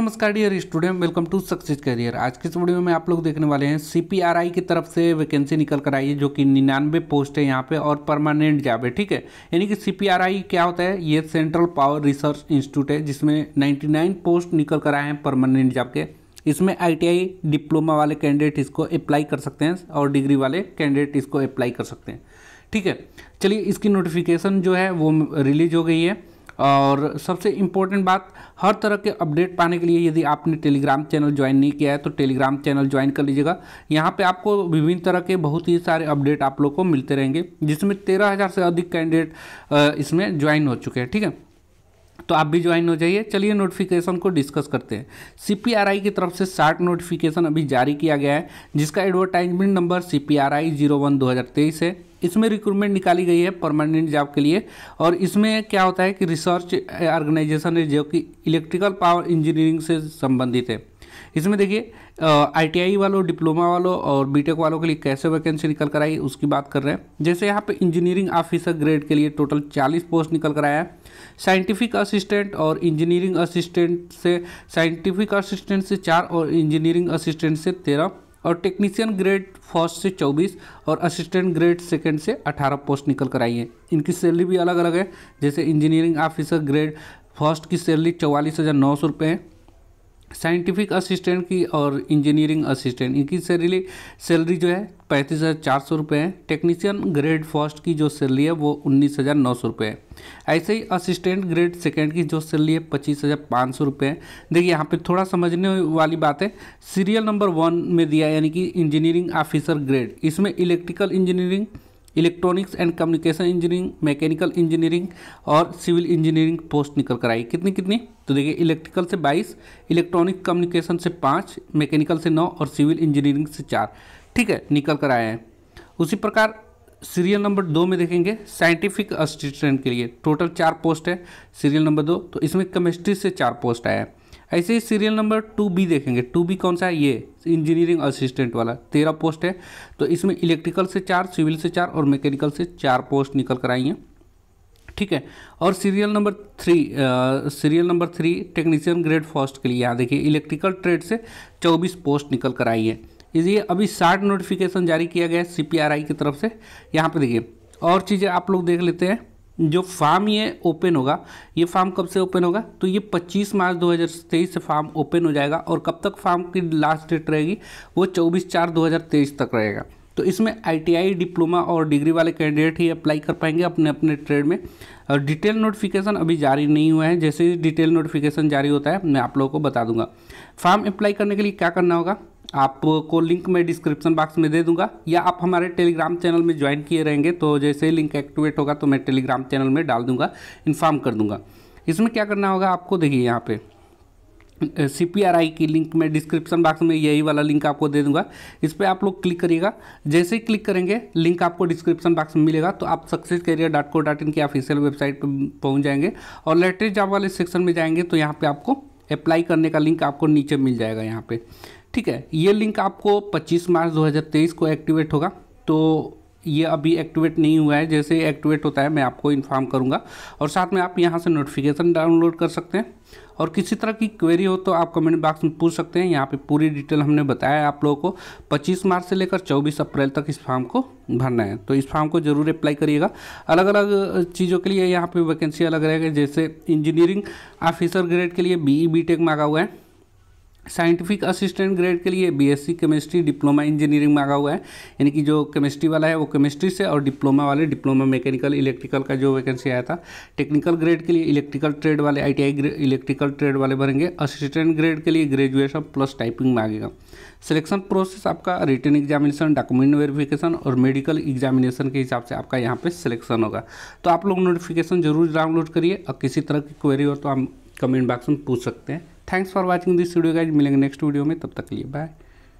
नमस्कार dear student welcome to success career आज के इस वीडियो में आप लोग देखने वाले हैं सीपीआरआई की तरफ से वैकेंसी निकल कर आई है जो कि निन्यानवे पोस्ट है यहाँ पे और परमानेंट जॉब है ठीक है यानी कि सीपीआरआई क्या होता है ये सेंट्रल पावर रिसर्च इंस्टीट्यूट है जिसमें नाइन्टी पोस्ट निकल कर आए हैं परमानेंट जॉब के इसमें आई डिप्लोमा वाले कैंडिडेट इसको अप्लाई कर सकते हैं और डिग्री वाले कैंडिडेट इसको अप्लाई कर सकते हैं ठीक है चलिए इसकी नोटिफिकेशन जो है वो रिलीज हो गई है और सबसे इम्पोर्टेंट बात हर तरह के अपडेट पाने के लिए यदि आपने टेलीग्राम चैनल ज्वाइन नहीं किया है तो टेलीग्राम चैनल ज्वाइन कर लीजिएगा यहाँ पे आपको विभिन्न तरह के बहुत ही सारे अपडेट आप लोग को मिलते रहेंगे जिसमें तेरह हज़ार से अधिक कैंडिडेट इसमें ज्वाइन हो चुके हैं ठीक है तो आप भी ज्वाइन हो जाइए चलिए नोटिफिकेशन को डिस्कस करते हैं सीपीआरआई की तरफ से शार्ट नोटिफिकेशन अभी जारी किया गया है जिसका advertisement number C P R I zero one दो हज़ार तेईस है इसमें रिक्रूटमेंट निकाली गई है परमानेंट जॉब के लिए और इसमें क्या होता है कि रिसर्च ऑर्गेनाइजेशन है जो कि इलेक्ट्रिकल पावर इंजीनियरिंग से संबंधित है इसमें देखिए आईटीआई वालों डिप्लोमा वालों और बीटेक वालों के लिए कैसे वैकेंसी निकल कर आई उसकी बात कर रहे हैं जैसे यहाँ पे इंजीनियरिंग ऑफिसर ग्रेड के लिए टोटल 40 पोस्ट निकल कर आया है साइंटिफिक असिस्टेंट और इंजीनियरिंग असिस्टेंट से साइंटिफिक असिस्टेंट से चार और इंजीनियरिंग असिस्टेंट से तेरह और टेक्नीशियन ग्रेड फर्स्ट से 24 और असिस्टेंट ग्रेड सेकंड से 18 पोस्ट निकल कर आई है इनकी सैलरी भी अलग अलग है जैसे इंजीनियरिंग ऑफिसर ग्रेड फर्स्ट की सैलरी चौवालीस हज़ार नौ सौ रुपये है साइंटिफिक असिस्टेंट की और इंजीनियरिंग असिस्टेंट इनकी सैलरी सैलरी जो है पैंतीस हज़ार चार सौ रुपये है टेक्नीशियन ग्रेड फर्स्ट की जो सैलरी है वो उन्नीस हज़ार नौ सौ रुपये है ऐसे ही असिस्टेंट ग्रेड सेकेंड की जो सैलरी है पच्चीस हज़ार पाँच सौ रुपये है देखिए यहाँ पे थोड़ा समझने वाली बात है सीरियल नंबर वन में दिया यानी कि इंजीनियरिंग ऑफिसर ग्रेड इसमें electrical engineering electronics and communication engineering mechanical engineering और सिविल इंजीनियरिंग पोस्ट निकल कर आई कितनी कितनी तो देखिए इलेक्ट्रिकल से 22 इलेक्ट्रॉनिक कम्युनिकेशन से 5 मैकेनिकल से 9 और सिविल इंजीनियरिंग से 4 ठीक है निकल कर आए हैं उसी प्रकार सीरियल नंबर दो में देखेंगे साइंटिफिक असिस्टेंट के लिए टोटल चार पोस्ट है सीरियल नंबर दो तो इसमें केमिस्ट्री से चार पोस्ट आया है ऐसे ही सीरियल नंबर टू बी देखेंगे टू बी कौन सा है ये इंजीनियरिंग असिस्टेंट वाला तेरह पोस्ट है तो इसमें इलेक्ट्रिकल से चार सिविल से चार और मैकेनिकल से चार पोस्ट निकल कर आई हैं ठीक है और serial number three serial number three technician grade first के लिए यहाँ देखिए इलेक्ट्रिकल ट्रेड से चौबीस पोस्ट निकल कर आई है इसलिए अभी साठ नोटिफिकेशन जारी किया गया है सी की तरफ से यहाँ पर देखिए और चीज़ें आप लोग देख लेते हैं जो फार्म ये ओपन होगा ये फार्म कब से ओपन होगा तो ये 25 मार्च 2023 से फार्म ओपन हो जाएगा और कब तक फार्म की लास्ट डेट रहेगी वो 24 चार 2023 तक रहेगा तो इसमें आईटीआई डिप्लोमा और डिग्री वाले कैंडिडेट ही अप्लाई कर पाएंगे अपने अपने ट्रेड में और डिटेल नोटिफिकेशन अभी जारी नहीं हुआ है जैसे ही डिटेल नोटिफिकेशन जारी होता है मैं आप लोगों को बता दूंगा फार्म अप्लाई करने के लिए क्या करना होगा आपको लिंक मैं डिस्क्रिप्शन बॉक्स में दे दूंगा या आप हमारे टेलीग्राम चैनल में ज्वाइन किए रहेंगे तो जैसे ही लिंक एक्टिवेट होगा तो मैं टेलीग्राम चैनल में डाल दूंगा इन्फॉर्म कर दूंगा इसमें क्या करना होगा आपको देखिए यहाँ पे सी पी आर आई की लिंक मैं डिस्क्रिप्शन बॉक्स में यही वाला लिंक आपको दे दूंगा इस पर आप लोग क्लिक करिएगा जैसे ही क्लिक करेंगे लिंक आपको डिस्क्रिप्शन बॉक्स में मिलेगा तो आप success career dot co dot in की ऑफिशियल वेबसाइट पर पहुँच जाएंगे और लेटेस्ट जॉब वाले सेक्शन में जाएंगे तो यहाँ पर आपको अप्लाई करने का लिंक आपको नीचे मिल जाएगा यहाँ पर ठीक है ये लिंक आपको 25 मार्च 2023 को एक्टिवेट होगा तो ये अभी एक्टिवेट नहीं हुआ है जैसे एक्टिवेट होता है मैं आपको इन्फॉर्म करूँगा और साथ में आप यहाँ से नोटिफिकेशन डाउनलोड कर सकते हैं और किसी तरह की क्वेरी हो तो आप कमेंट बॉक्स में पूछ सकते हैं यहाँ पे पूरी डिटेल हमने बताया है आप लोगों को 25 मार्च से लेकर 24 अप्रैल तक इस फॉर्म को भरना है तो इस फॉर्म को ज़रूर अप्लाई करिएगा अलग अलग चीज़ों के लिए यहाँ पे वैकेंसी अलग रहेगा जैसे इंजीनियरिंग ऑफिसर ग्रेड के लिए बी ई e मांगा हुआ है साइंटिफिक असिस्टेंट ग्रेड के लिए बीएससी केमिस्ट्री डिप्लोमा इंजीनियरिंग मांगा हुआ है यानी कि जो केमिस्ट्री वाला है वो केमिस्ट्री से और डिप्लोमा वाले डिप्लोमा मैकेनिकल इलेक्ट्रिकल का जो वैकेंसी आया था टेक्निकल ग्रेड के लिए इलेक्ट्रिकल ट्रेड वाले आईटीआई इलेक्ट्रिकल ट्रेड वाले भरेंगे असिस्टेंट ग्रेड के लिए ग्रेजुएशन प्लस टाइपिंग मांगेगा सिलेक्शन प्रोसेस आपका रिटर्न एग्जामिनेशन डॉक्यूमेंट वेरिफिकेशन और मेडिकल एग्जामिनेशन के हिसाब से आपका यहाँ पर सिलेक्शन होगा तो आप लोग नोटिफिकेशन जरूर डाउनलोड करिए और किसी तरह की क्वेरी हो तो आप कमेंट बॉक्स में पूछ सकते हैं thanks for watching this video guys मिलेंगे नेक्स्ट वीडियो में तब तक लिए बाय